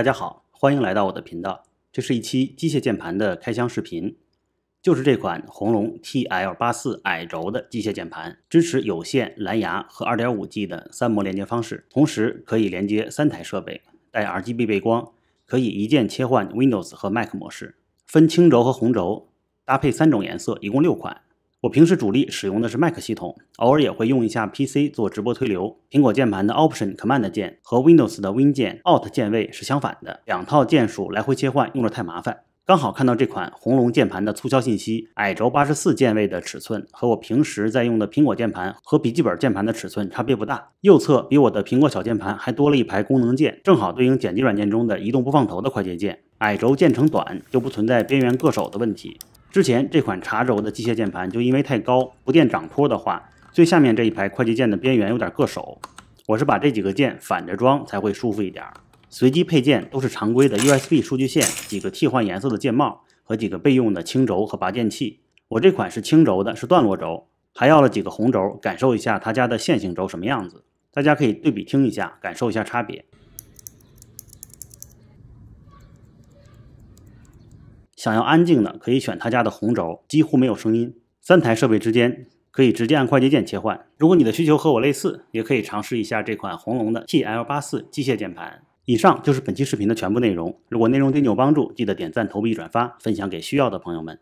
大家好，欢迎来到我的频道。这是一期机械键盘的开箱视频，就是这款红龙 TL 八四矮轴的机械键盘，支持有线、蓝牙和二点五 G 的三模连接方式，同时可以连接三台设备，带 RGB 背光，可以一键切换 Windows 和 Mac 模式，分青轴和红轴，搭配三种颜色，一共六款。我平时主力使用的是 Mac 系统，偶尔也会用一下 PC 做直播推流。苹果键盘的 Option Command 键和 Windows 的 Win 键、Alt 键位是相反的，两套键数来回切换用着太麻烦。刚好看到这款红龙键盘的促销信息，矮轴八十四键位的尺寸和我平时在用的苹果键盘和笔记本键盘的尺寸差别不大，右侧比我的苹果小键盘还多了一排功能键，正好对应剪辑软件中的移动、播放、头的快捷键。矮轴键程短，就不存在边缘硌手的问题。之前这款茶轴的机械键盘，就因为太高，不垫掌托的话，最下面这一排快捷键的边缘有点硌手。我是把这几个键反着装才会舒服一点。随机配件都是常规的 USB 数据线，几个替换颜色的键帽和几个备用的青轴和拔键器。我这款是青轴的，是段落轴，还要了几个红轴，感受一下他家的线性轴什么样子。大家可以对比听一下，感受一下差别。想要安静的，可以选他家的红轴，几乎没有声音。三台设备之间可以直接按快捷键切换。如果你的需求和我类似，也可以尝试一下这款红龙的 T L 八四机械键盘。以上就是本期视频的全部内容。如果内容对你有帮助，记得点赞、投币、转发，分享给需要的朋友们。